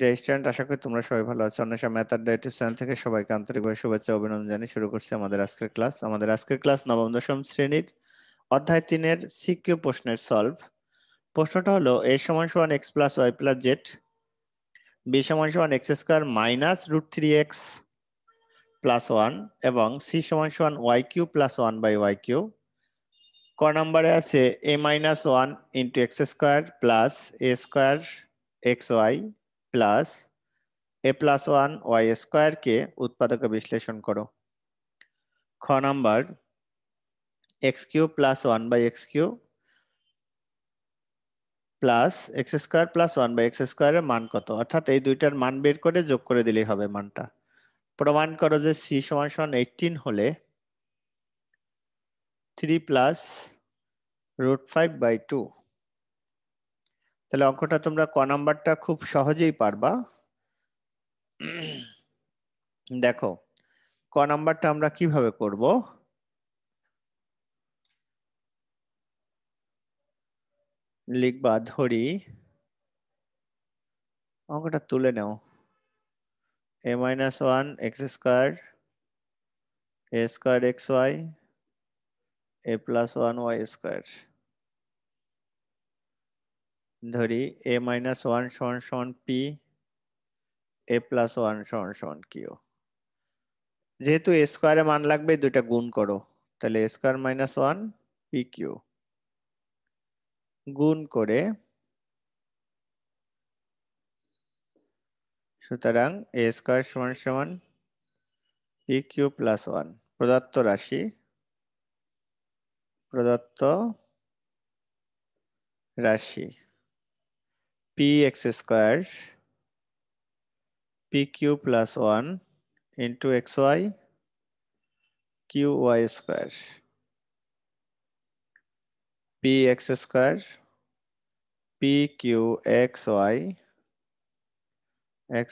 Dear student আশা করি তোমরা সবাই ভালো আছো অন্য মেথার ডায়েটিভ চ্যানেল থেকে সবাইকে আন্তরিকভাবে শুভেচ্ছা অভিনন্দন জানিয়ে শুরু করছি আমাদের আজকের ক্লাস আমাদের আজকের ক্লাস নবম দশম শ্রেণীর অধ্যায় তিনের সিকিউ প্রশ্নের সলভ প্রশ্নটা হলো এ সমান সমান x plus y plus z B সমান সমান x square minus root three x plus one এবং সি সমান সমান y cube plus one by y cube ক নম্বরে আছে A minus one into x square plus A square x y plus A plus one y স্কোয়ারকে উৎপাদকে বিশ্লেষণ করো খ নাম্বার x cube plus one by x cube plus x square plus one by x স্কোয়ারের মান কত অর্থাৎ এই দুইটার মান বের করে যোগ করে দিলেই হবে মানটা প্রমাণ করো যে সি সমান সমান এইটিন হলে three plus root five by two তাহলে অঙ্কটা তোমরা ক নাম্বারটা খুব সহজেই পারবা দেখো ক নাম্বারটা আমরা কিভাবে করব লিখবা ধরি অঙ্কটা তুলে নাও A minus one x square A square x y A plus one y square ধরি এ মাইনাস ওয়ান সমান সমান পি এ প্লাস ওয়ান সমান সমান কিউ যেহেতু এ স্কোয়ারে মান লাগবে দুইটা গুণ করো তাহলে A square minus one P Q গুণ করে সুতরাং এ স্কোয়ার সমান সমান পি কিউ প্লাস ওয়ান প্রদত্ত রাশি প্রদত্ত রাশি px square pq plus 1 into xy qy square px square pq xy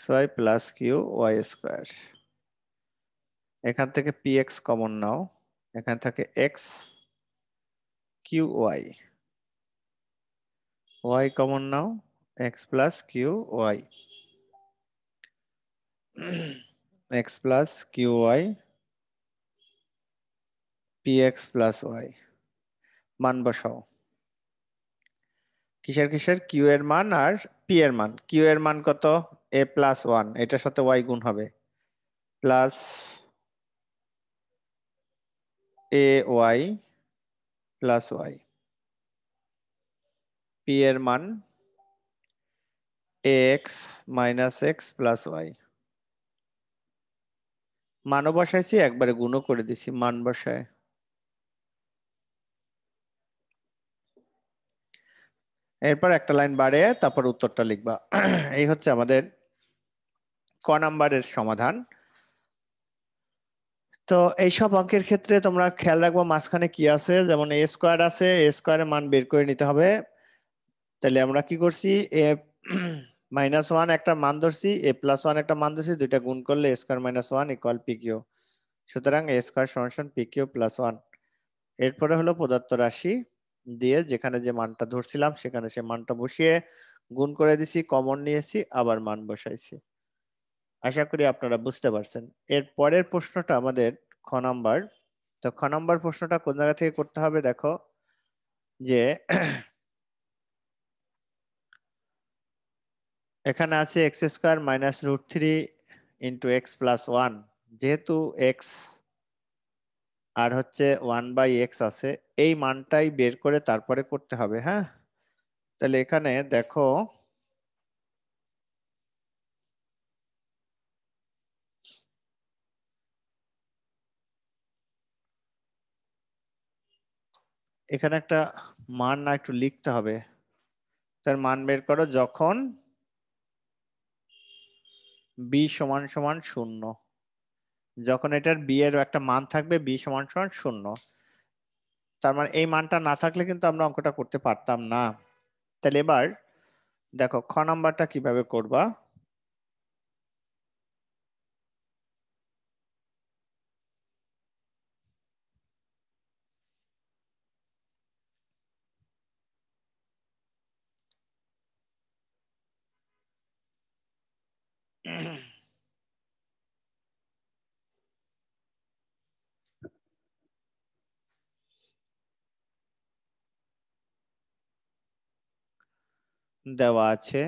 xy plus qy square এখান থেকে px কমন নাও এখান থেকে x qy y কমন নাও x plus y x plus p x plus y মান বসাও কিসের কিসের Q এর মান আর পি এর মান কিউ এর মান কত এ প্লাস ওয়ান এটার সাথে ওয়াই গুণ হবে plus A y plus y P এর মান x minus x plus y মানও বসাইছি একবারে গুণও করে দিছি মান বসায় এরপর একটা লাইন বাড়ে তারপর উত্তরটা লিখবা এই হচ্ছে আমাদের ক নাম্বারের সমাধান তো এইসব অঙ্কের ক্ষেত্রে তোমরা খেয়াল রাখবো মাঝখানে কি আছে যেমন এ স্কোয়ার আছে এ স্কোয়ারের মান বের করে নিতে হবে তাহলে আমরা কি করছি এ মাইনাস ওয়ান একটা মান ধরছি এ প্লাস ওয়ান একটা মান ধরছি দুইটা গুণ করলে A square minus one equal P Q সুতরাং এ স্কোয়ার সমান পিকিও প্লাস ওয়ান এরপরে হলো পদার্থ রাশি দিয়ে যেখানে যে মানটা ধরছিলাম সেখানে সে মানটা বসিয়ে গুণ করে দিছি কমন নিয়েছি আবার মান বসাইছি আশা করি আপনারা বুঝতে পারছেন এর পরের প্রশ্নটা আমাদের খ নাম্বার তো খ নাম্বার প্রশ্নটা কোন জায়গা থেকে করতে হবে দেখো যে এখানে আছে x square minus root three into x plus one যেহেতু এক্স আর হচ্ছে ওয়ান বাই এক্স আছে এই মানটাই বের করে তারপরে করতে হবে হ্যাঁ তাহলে এখানে দেখো এখানে একটা মান না একটু লিখতে হবে তার মান বের করো যখন বি সমান সমান শূন্য যখন এটার বি এর একটা মান থাকবে বি সমান সমান শূন্য তার মানে এই মানটা না থাকলে কিন্তু আমরা অঙ্কটা করতে পারতাম না তাহলে এবার দেখো খ নাম্বারটা কিভাবে করবা দেওয়া আছে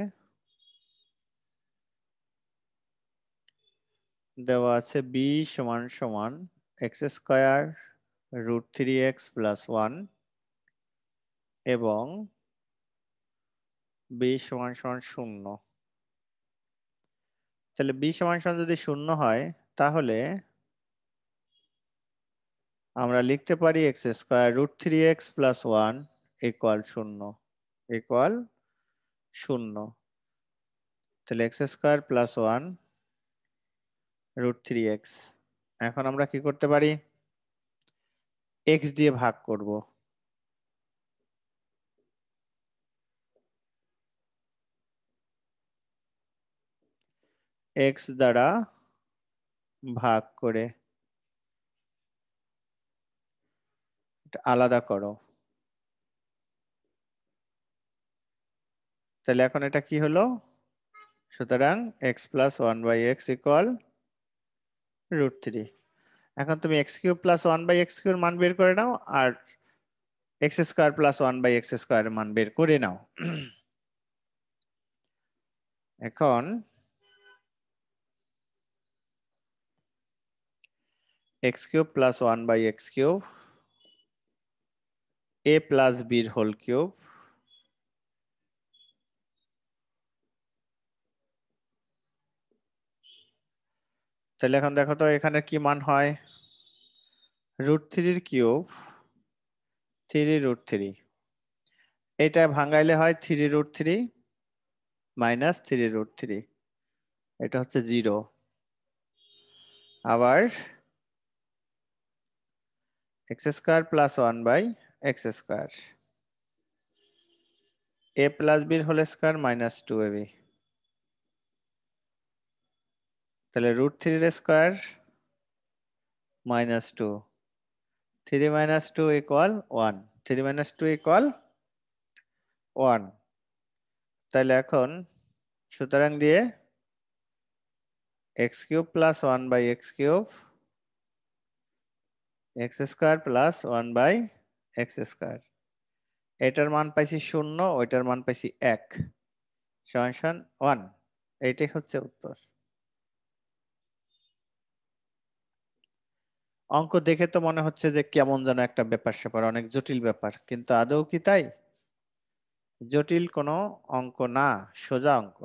দেওয়া আছে বি সমান সমান x square root three x plus one এবং বি সমান সমান শূন্য তাহলে বি সমান সমান যদি শূন্য হয় তাহলে আমরা লিখতে পারি x square root three x plus one equal শূন্য ইকুয়াল শূন্য তাহলে x square plus one root three x এখন আমরা কি করতে পারি এক্স দিয়ে ভাগ করবো এক্স দ্বারা ভাগ করে আলাদা করো তাহলে এখন এটা কি হলো সুতরাং x plus one by x equal root three এখন তুমি x cube plus one by x কিউর মান বের করে নাও আর x square plus one by x স্কোয়ারের মান বের করে নাও এখন x cube plus 1 by x cube a plus b whole cube তাহলে এখন দেখো তো এখানে কি মান হয় রুট থ্রির কিউব থ্রি রুট থ্রি এটা ভাঙাইলে হয় three root three minus three root three এটা হচ্ছে জিরো আবার x square plus 1 by x square. a plus b whole square minus 2ab. তাহলে রুট থ্রির square minus two three minus two equal one three minus two equal one তাহলে এখন সুতরাং দিয়ে x cube plus one by x cube x square plus one by x square এটার মান পাইছি শূন্য ওইটার মান পাইছি এক সমান ওয়ান এইটাই হচ্ছে উত্তর অঙ্ক দেখে তো মনে হচ্ছে যে কেমন যেন একটা ব্যাপার সেপার অনেক জটিল ব্যাপার কিন্তু আদৌ কি তাই জটিল কোনো অঙ্ক না সোজা অঙ্ক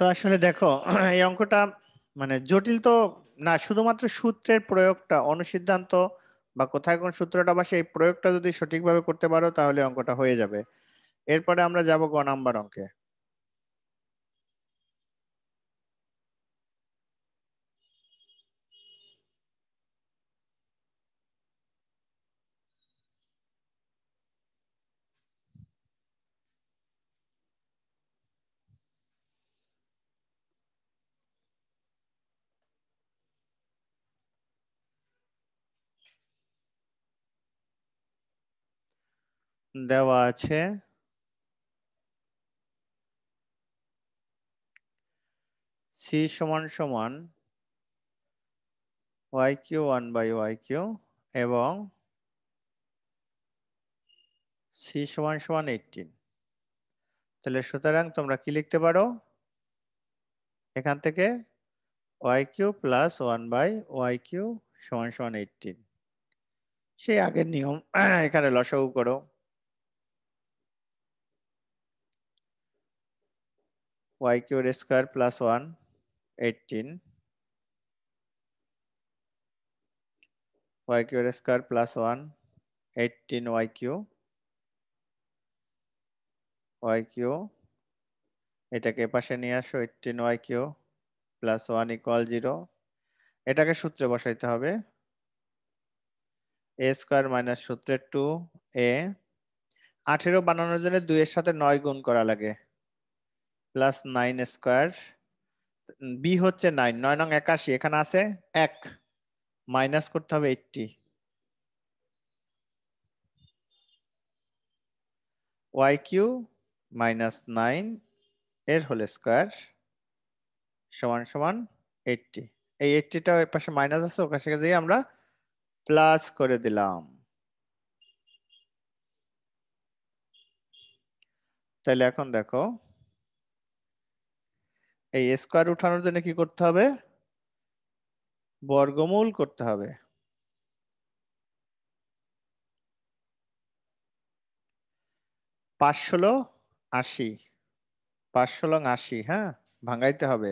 তো আসলে দেখো এই অঙ্কটা মানে জটিল তো না শুধুমাত্র সূত্রের প্রয়োগটা অনুসিদ্ধান্ত বা কোথায় কোন সূত্রটা বা সেই প্রয়োগটা যদি সঠিকভাবে করতে পারো তাহলে অঙ্কটা হয়ে যাবে এরপরে আমরা যাব গ নাম্বার অঙ্কে দেওয়া আছে সি সমান সমান y cube one by y cube এবং সি সমান সমান এইটিন তাহলে সুতরাং তোমরা কি লিখতে পারো এখান থেকে y cube plus one by y cube সমান সমান এইটিন সেই আগের নিয়ম এখানে লসাগু করো y cubed square plus 1, 18. y cubed square plus 1, 18 yq. yq এটাকে পাশে নিয়ে আসো 18 yq প্লাস 1 ইকুয়াল জিরো এটাকে সূত্রে বসাইতে হবে এ স্কোয়ার মাইনাস সূত্রের টু এ আঠেরো বানানোর জন্য 2 এর সাথে নয় গুণ করা লাগে প্লাস নাইন স্কোয়ার বি হচ্ছে নাইন নয় নং একাশি এখানে আছে এক মাইনাস করতে হবে eighty y cube minus nine এর হোল স্কোয়ার সমান সমান এইটটি এই এইটটিটা ওই পাশে মাইনাস আছে ওখান থেকে দিয়ে আমরা প্লাস করে দিলাম তাহলে এখন দেখো এই স্কোয়ার উঠানোর জন্য কি করতে হবে বর্গমূল করতে হবে পাঁচশোলো আশি পাঁচশো লং আশি হ্যাঁ ভাঙাইতে হবে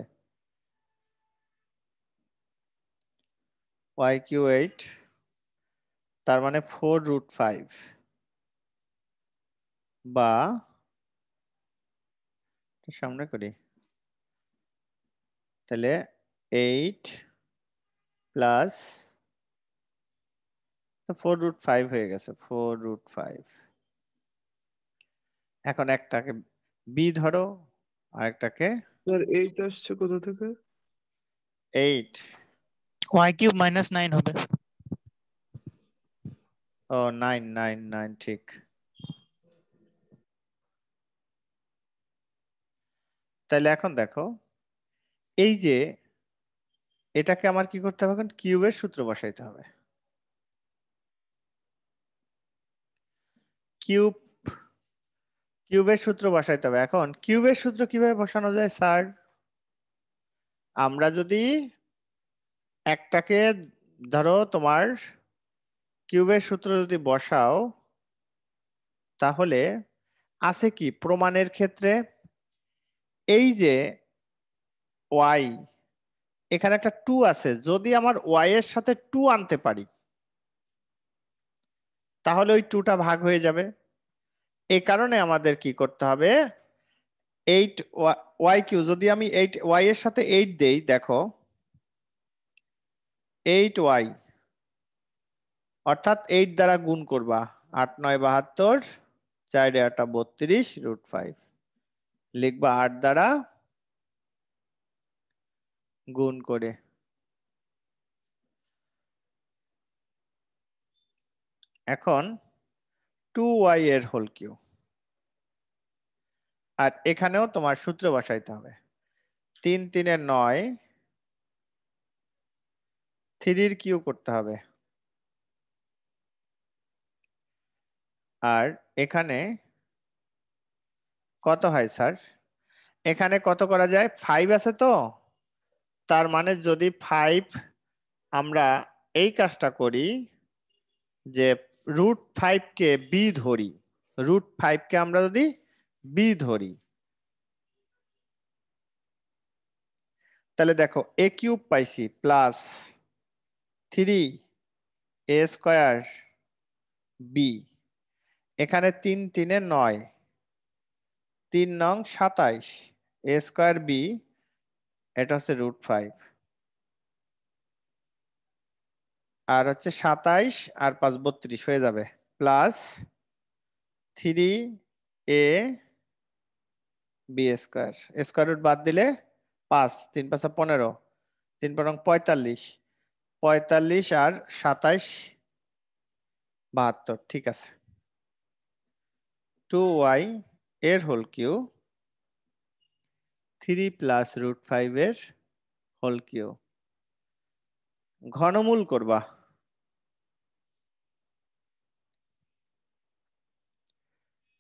ওয়াই কিউ এইট তার মানে ফোর রুট ফাইভ বা সামনে করি তাহলে eight plus four root five হয়ে গেছে ফোর রুট ফাইভ এখন একটাকে বি ধরো আরেকটাকে এইট আসছে কোথা থেকে eight y cube minus nine হবে ও নাইন নাইন নাইন ঠিক তাহলে এখন দেখো এই যে এটাকে আমার কি করতে হবে এখন কিউবের সূত্র বসাইতে হবে কিউব কিউবের সূত্র বসাইতে হবে এখন কিউবের সূত্র কিভাবে বসানো যায় স্যার আমরা যদি একটাকে ধরো তোমার কিউবের সূত্র যদি বসাও তাহলে আছে কি প্রমাণের ক্ষেত্রে এই যে ওয়াই এখানে একটা টু আছে যদি আমার ওয়াই এর সাথে টু আনতে পারি তাহলে ওই টুটা ভাগ হয়ে যাবে এই কারণে আমাদের কি করতে হবে এইট ওয়াই কিউ যদি আমি এইট ওয়াই এর সাথে এইট দেই দেখো এইট ওয়াই অর্থাৎ এইট দ্বারা গুণ করবা আট নয় বাহাত্তর চার আটটা বত্রিশ রুট ফাইভ লিখবা আট দ্বারা গুণ করে এখন টু ওয়াই এর হোল কিউ আর এখানেও তোমার সূত্র বসাইতে হবে তিন তিনে নয় থ্রির কিউ করতে হবে আর এখানে কত হয় স্যার এখানে কত করা যায় ফাইভ আছে তো তার মানে যদি ফাইভ আমরা এই কাজটা করি যে রুট ফাইভকে বি ধরি রুট ফাইভকে আমরা যদি বি ধরি তাহলে দেখো এ কিউব পাইছি plus three A square B এখানে তিন তিনে নয় তিন নং সাতাইশ এ স্কোয়ার বি এটা হচ্ছে রুট ফাইভ আর হচ্ছে সাতাইশ আর পাঁচ বত্রিশ হয়ে যাবে plus three A B square square root বাদ দিলে পাঁচ তিন পাঁচ পনেরো তিন পনেরো পঁয়তাল্লিশ পঁয়তাল্লিশ আর সাতাইশ বাহাত্তর ঠিক আছে টু ওয়াই এর whole cube three plus root ফাইভের হোল কিউ ঘনমূল করবা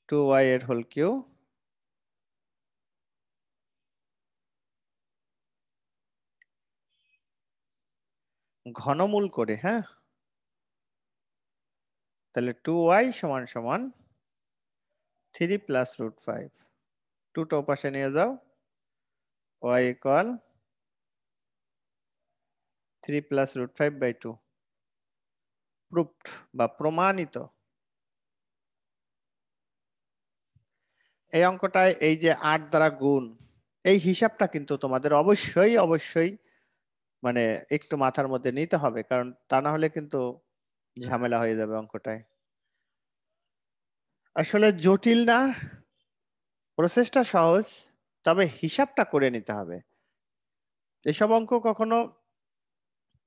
টু ওয়াই এর হোল কিউ ঘনমূল করে হ্যাঁ তাহলে টু ওয়াই সমান সমান three plus root five two পাশে নিয়ে যাও y equal 3 plus root 5 by 2 proved বা প্রমাণিত এই অঙ্কটায় এই যে আট দ্বারা গুণ এই হিসাবটা কিন্তু তোমাদের অবশ্যই অবশ্যই মানে একটু মাথার মধ্যে নিতে হবে কারণ তা না হলে কিন্তু ঝামেলা হয়ে যাবে অঙ্কটায় আসলে জটিল না প্রসেসটা সহজ তবে হিসাবটা করে নিতে হবে এসব অঙ্ক কখনো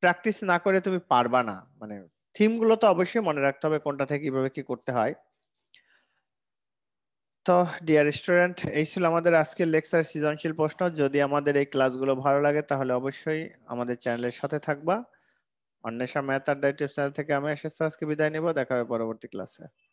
প্র্যাকটিস না করে তুমি পারবা না মানে থিমগুলো তো অবশ্যই মনে রাখতে হবে কোনটা থেকে কিভাবে কি করতে হয় তো ডিয়ার স্টুডেন্ট এই ছিল আমাদের আজকের লেকচার সৃজনশীল প্রশ্ন যদি আমাদের এই ক্লাসগুলো ভালো লাগে তাহলে অবশ্যই আমাদের চ্যানেলের সাথে থাকবা অন্বেষা মেহতার ডাইটিভ চ্যানেল থেকে আমি এস আজকে বিদায় নেব দেখা হবে পরবর্তী ক্লাসে